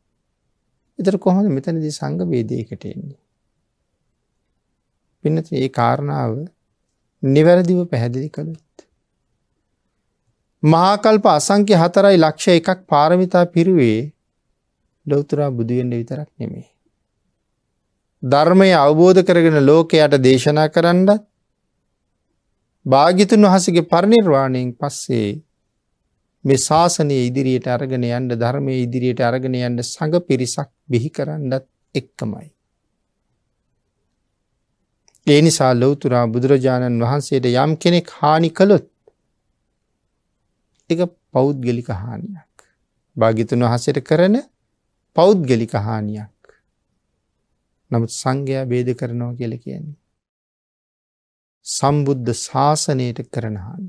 එතර කොහොද මෙතනද සංඝ බේදයකට එන්නේ. පිනති ඒ කාරණාව නිවැරදිව පැහැදිලි කළත්. මහාකල්ප අසංක්‍ය හතරයි ලක්ෂ එකක් පාරමිතා පිරුවේ ලොවතුරා බුදුවෙන්ඩ විතරක් නෙමේ. ධර්මය අවබෝධ කරගෙන ලෝකයට දේශනා කරන්න භාගිතුන් වහසගේ පරිනිර්වාණයෙන් පස්සේ මේ ශාසනය ඉදිරියට අරගෙන යන්න ධර්මය ඉදිරියට අරගෙන යන්න සඟ පිරිසක් බිහි කරන්නත් එක්කමයි. ඒ නිසා ලොවතුරා බුදුරජාණන් වහන්සේට යම් කෙනෙක් හානි කළොත් එක පෞද්ගලික හානියක්. භාගිතුන් වහසට කරන පෞද්ගලික හානියක්. නමුත් සංඝයා බේද කරනවා කියල කියන්නේ. සම්බුද්ධ ශාසනයට කරනහන්.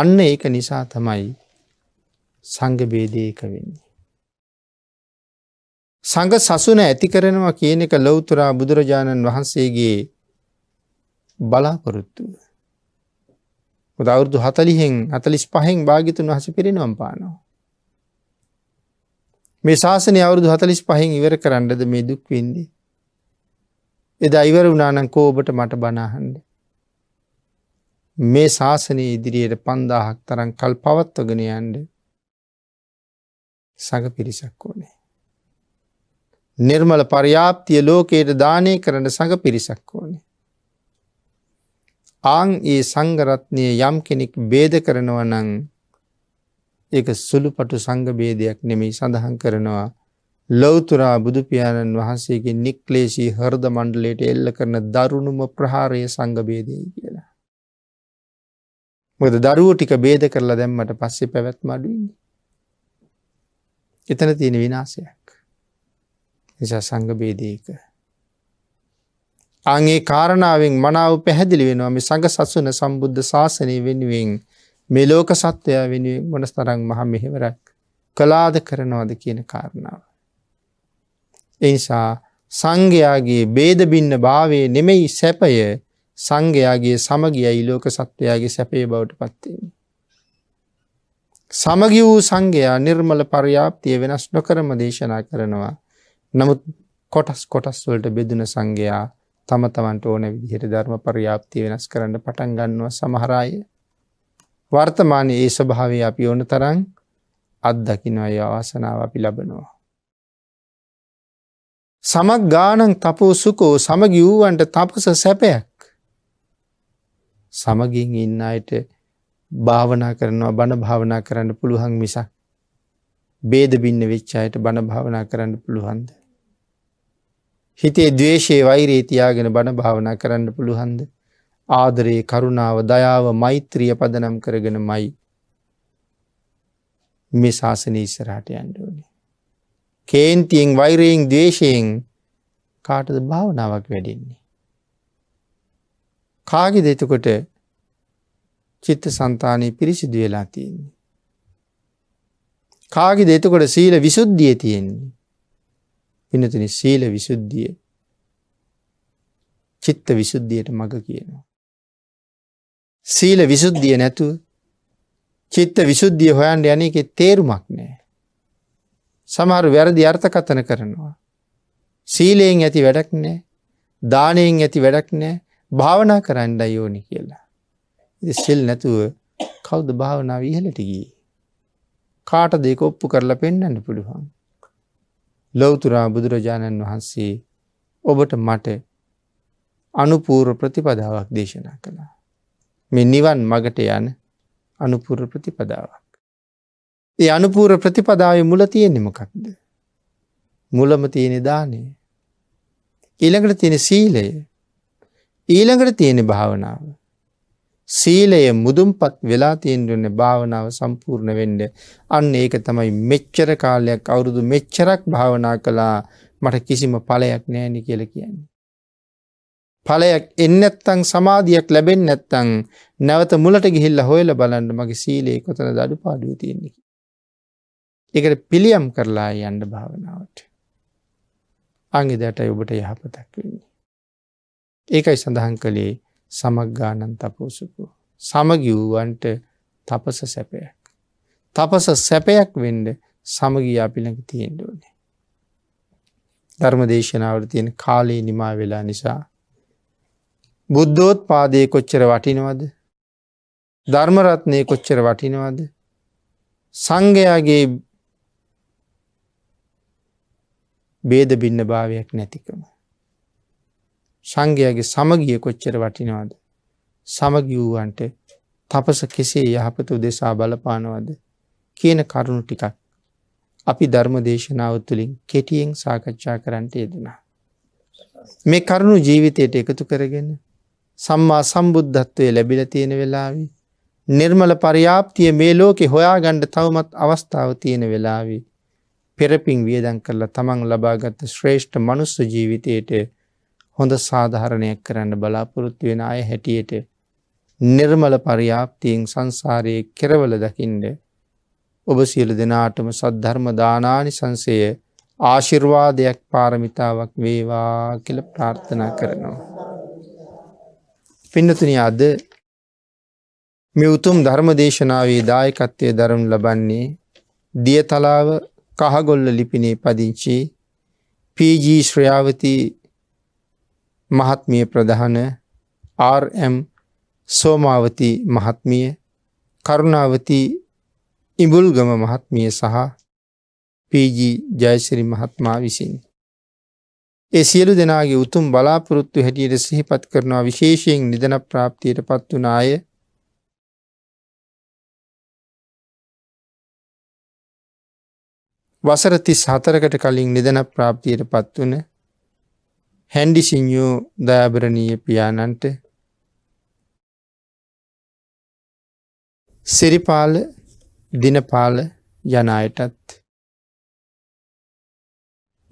අන්න ඒක නිසා තමයි සංගබේදයක වෙන්නේ. සඟ සසුන ඇති කරනවා කියන එක ලොවතුරා බුදුරජාණන් වහන්සේගේ බලාපොරොත්තුව. දවුරුදු හතලිහෙෙන් අතලිස් පහෙන් භාගිතුන් වහස පිරිනොම් පානවා. මේ ශාසනය අවුරුදු 45න් ඉවර කරන්නද මේ දුක් විඳින්නේ. එදා ඉවර වුණා නම් කෝබට මට බණ අහන්න. මේ ශාසනය ඉදිරියට 5000ක් තරම් කල් පවත්වගෙන යන්න සඟ පිරිසක් ඕනේ. නිර්මල පරියාප්තිය ලෝකයට දානය කරන සඟ පිරිසක් ඕනේ. ආං ඒ සංගරත්නය යම් කෙනෙක් බේද කරනව නං ඒක සුළුපටු සංගභේදයක් නෙමෙයි සඳහන් කරනවා. ලෞතුරා බුදුපියාණන් වහන්සේගේ නික්ලේශී හර්ද මණ්ඩලයට එල්ල කරන දරුණුම ප්‍රහාරය සංගභේදයයි කියලා. මොකද දරුවෝ ටික බේද කරලා දැම්මට පස්සේ පැවැත්ම අඩුවෙන්නේ. එතන තියෙන විනාශයක්. නිසා සංගභේදයක. අගේ කාරණාවෙන් මනාව පැහැදිලි වෙනවා මේ සඟ සසුන සම්බුද්ධ ශාසනය වෙනුවෙන් මේ ලෝක සත්‍යය වෙනුවෙන් මොනස් තරං මහ මෙහෙවරක් කලාද කරනවාද කියන කාරණාව. එනිසා සංඝයාගේ බේදබින්න භාවේ නෙමෙයි සැපය සංඝයාගේ සමගියයි ලෝක සත්‍යයාගේ සැපේ බවට පත්තින්නේ. සමගි වූ සංඝයා නිර්මල පරියාප්තිය වෙනස් නොකරම දේශනා කරනවා. නමුත් කොටස් කොටස් වලට බෙදුන සංඝයා තම තමන්ට ඕන විදිහට ධර්ම පරියාප්තිය වෙනස් කරන්න පටන් ගන්නවා සමහරය. වර්තමානයේ ඒ ස්වභාවය අපි ඕන තරන් අත්දකිනයි ආසනාව අපි ලබනවා. සමක් ගානන් තපෝ සුකෝ සමග වූවන්ට තපස සැපයක් සමගින් ඉන්න අයට භාවනා කරනවා බණ භාවනා කරන්න පුළුවන් මිසක් බේද බින්න වෙච්චායට බණ භාවනා කරන්න පුළුවන්ද. හිතේ දවේශයේ වෛරේතියාගෙන බණ භාවනා කරන්න පුළුහන්ද. ආදරයේ කරුණාව දයාව මෛත්‍රිය පදනම් කරගෙන මයි මේ ශාසන ඉස්සරහට යන්ඩුවනේ. කේන්තියෙන් වෛරයෙන් දේශයෙන් කාටද භාවනාවක් වැඩෙන්නේ. කාගෙ දෙතකොට චිත්ත සන්තානය පිරිසිදු වෙලා තියෙන්නේ. කාගෙ දෙතකොට සීල විසුද්ධිය තියෙන්නේ. පිනතින සීල විසුද්ධිය චිත්ත විසුද්ධියට මඟ කියනවා. සීල විසුද්ධිය නැතුව චිත්ත විසුද්ධිය හොයන්ට යන එක තේරුමක් නෑ. සමහර වැරදි අර්ථකථන කරනවා. සීලයෙන් ඇති වැඩක් නෑ දානයෙන් ඇති වැඩක් නෑ භාවනා කරන්න යෝනි කියලා. සෙල් නැතුව කෞද භාවනාව ඉහලටගී. කාට දෙක ඔප්පු කරලා පෙන්න්න පුළුවන්. ලොවතුරා බුදුරජාණන් වහන්සේ ඔබට මට අනුපූර ප්‍රතිපදාවක් දේශනා කළා. මේ නිවන් මගට යන අනුපුර ප්‍රතිපදාවක්. ඒ අනුපූර ප්‍රතිපදාව මුල තියෙන්නෙමකක්ද. මුලම තියෙන දානය. ඊළඟට තියෙන සීලය ඊළඟට තියෙන භාවනාව. සීලය මුදුම්පත් වෙලා තියෙන්ටන්න භාවනාව සම්පූර්ණ වෙන්ඩ අන්න ඒක තමයි මෙච්චර කාලයක් අවුරුදු මෙච්චරක් භාවනා කලා මට කිසිම පලයක් නෑනි කියල කියන්නේ. ඵලයක් එන්නේ නැත්නම් සමාධියක් ලැබෙන්නේ නැත්නම් නැවත මුලට ගිහිල්ලා හොයලා බලන්න මගේ සීලේ කොතනද අඩුපාඩුව තියෙන්නේ කියලා. ඒකට පිළියම් කරලා යන්න භාවනාවට. අංගෙ දැටයි ඔබට යහපතක් වෙන්නේ. ඒකයි සඳහන් කළේ සමග්ගානන් තපෝසුකෝ. සමගි වූවන්ට තපස සැපයක්. තපස සැපයක් වෙන්ඩ සමගී අපිළඟ තියෙන්ඩුවනේ. ධර්ම දේශනාවට තියෙන කාලයේ නිමා වෙලා නිසා බුද්ධෝත් පාදය කොච්චර වටිනවද ධර්මරත්නය කොච්චර වටිනවද සංඝයාගේ බේද බින්න භාවයක් නැතිකම. සංඝයාගේ සමගිය කොච්චර වටිනවාද. සමගියූවන්ට තපස කෙසේ යහපත උදෙසා බලපානවද කියන කරුණු ටිකක්. අපි ධර්ම දේශනාව තුළින් කෙටියෙන් සාකච්ඡා කරන්නට යෙදනා. මේ කරුණු ජීවිතයට එකතු කරගෙන සම්මා සම්බුද්ධත්වය ලැබිල තියෙන වෙලාවී. නිර්මල පරියාප්තිය මේ ලෝකෙ හොයා ගණ්ඩ තවමත් අවස්ථාව තියෙන වෙලාවී. පෙරපින් වියදන් කරලා තමන් ලබාගත්ත ශ්‍රේෂ්ඨ මනුස්ස ජීවිතයට හොඳ සාධහරණයක් කරන්න බලාපොරොත්තු වෙන අය හැටියට නිර්මල පරියාප්තියෙන් සංසාරයේ කෙරවල දකිින්ඩ ඔබ සියලු දෙනාටම සද්ධර්ම දානානි සංසය ආශිර්වාදයක් පාරමිතාවක් වේවා කළ ප්‍රාර්ථනා කරනවා. පින්නතුනි අද මේ උතුම් ධර්ම දේශනාවේ දායකත්වය දරනු ලබන්නේ දියතලාව කහගොල්ල ලිපිනේ පදිංචි පීජී ශ්‍රයාවති මහත්මිය ප්‍රධාන ආම් සෝමාවති මහත්මිය කරුණාවති ඉඹුල්ගම මහත්මිය සහ පීජී ජයසිරි මහත්මා විසින්. ඒ සියලු දෙනාගේ උතුම් බලාපොරොත්තු හැටියට සිහිපත් කරනවා විශේෂයෙන් නිදන ප්‍රාප්තියට පත් වනාය වසරති සහතරකට කලින් නිදන ප්‍රාප්තියට පත් වන හැන්ඩි සිංයෝ දයාභරණීය පියාණන්ට සිරිපාල දිනපාල යනායටත්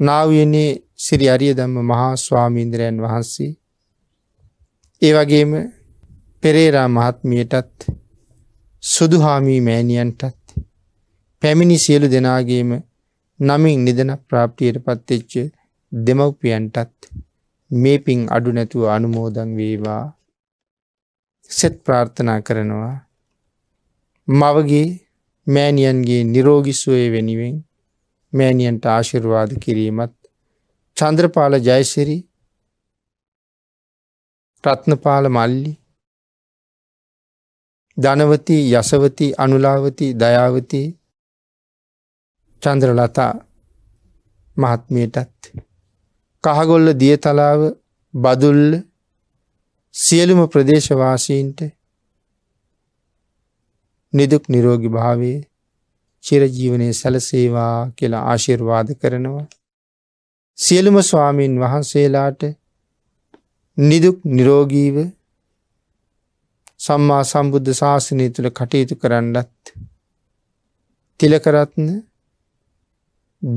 නාවයනේ සිරි අරිය දම්ම මහා ස්වාමීන්ද්‍රයන් වහන්සේ ඒ වගේම පෙරේරා මහත්මියටත් සුදුහාමී මෑණියන්ටත් පැමිණි සියලු දෙනාගේම නමින් නිදන ප්‍රාප්තියට පත්වෙච්ච දෙමව්පියන්ටත් මේ පින් අඩු නැතුව අනුමෝදන් වේවා සෙත් ප්‍රාර්ථනා කරනවා මවගේ මෑණියන්ගේ නිරෝගිසුවය වෙනුවෙන් මෑණියන්ට ආශිරවාද කිරීමත් චන්ද්‍රපාල ජයසිරි ප්‍රත්නපාල මල්ලි ධනවති යසවති අනුලාවති දයාවති චන්ද්‍රලතා මහත්මියටත් කහගොල්ල දියතලාව බදුල්ල සියලුම ප්‍රදේශවාසීන්ට නිදුක් නිරෝගි භාවයේ චිරජීවනයේ සැලසේවා කියලා ආශිර්වාද කරනවා. සියලුම ස්වාමීන් වහන්සේලාට නිදුක් නිරෝගීව සම්මා සම්බුද්ධ ශාසනය තුළ කටයුතු කරන්නත් තිලකරත්න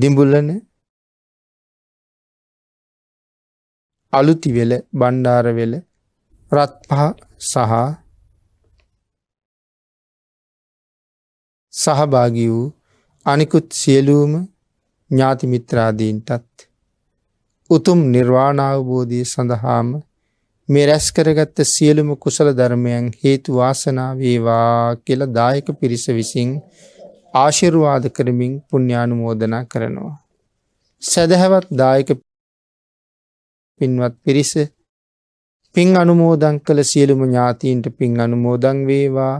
දිඹුලන අලුතිවෙල බණ්ඩාරවෙල රත්පහ සහ සහභාගි වූ අනිකුත් සියලූම ඥාතිමිත්‍රාදීන්ටත් උතුම් නිර්වාණාවබෝධය සඳහාම මේ රැස් කරගත්ත සියලුම කුසල ධර්මයන් හේතු වාසනාවේවා කියල දායක පිරිස විසින් ආශිරුවාද කරමින් පුුණ්ඥානුමෝදනා කරනවා. සැදැහැවත් දායක පින්වත් පිරිස පින් අනුමෝදං කළ සියලුම ඥාතීන්ට පින් අනුමෝදං වේවා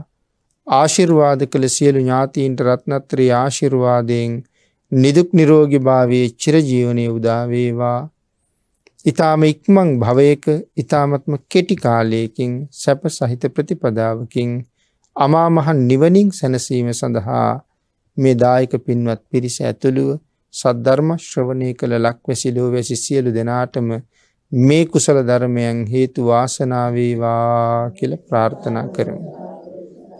ආශිර්වාද කළ සියලු ඥාතීන්ට රත්නත්‍රී ආශිර්වාදයෙන් නිදුක් නිරෝගී භාවයේ චිරජීවනයේ උදා වේවා. ඊ타ම ඉක්මන් භවයක ඊ타මත්ම කෙටි කාලයකින් සැප සහිත ප්‍රතිපදාවකින් අමා මහ නිවනින් සැනසීම සඳහා මේ දායක පින්වත් පිරිස ඇතුළුව සද්ධර්ම ශ්‍රවණය කළ ලක්වැසි ලෝවැසි සියලු දෙනාටම මේ කුසල ධර්මයන් හේතු වාසනා වේවා කියලා ප්‍රාර්ථනා කරමු.